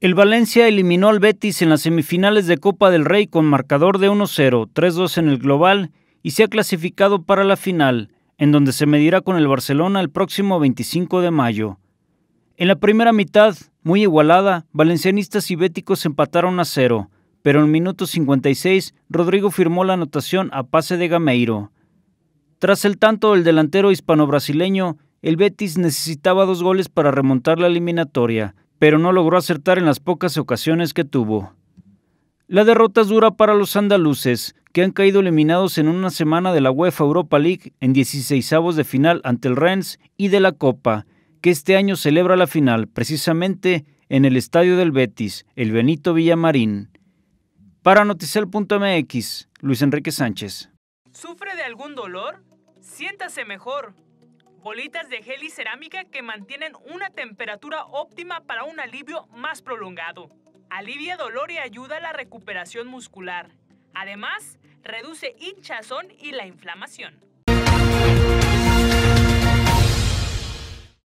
El Valencia eliminó al Betis en las semifinales de Copa del Rey con marcador de 1-0, 3-2 en el global y se ha clasificado para la final, en donde se medirá con el Barcelona el próximo 25 de mayo. En la primera mitad, muy igualada, valencianistas y béticos empataron a cero, pero en minuto 56 Rodrigo firmó la anotación a pase de Gameiro. Tras el tanto del delantero hispano-brasileño, el Betis necesitaba dos goles para remontar la eliminatoria, pero no logró acertar en las pocas ocasiones que tuvo. La derrota es dura para los andaluces, que han caído eliminados en una semana de la UEFA Europa League en 16avos de final ante el Rennes y de la Copa, que este año celebra la final precisamente en el estadio del Betis, el Benito Villamarín. Para Noticel.mx, Luis Enrique Sánchez. ¿Sufre de algún dolor? Siéntase mejor bolitas de gel y cerámica que mantienen una temperatura óptima para un alivio más prolongado. Alivia dolor y ayuda a la recuperación muscular. Además, reduce hinchazón y la inflamación.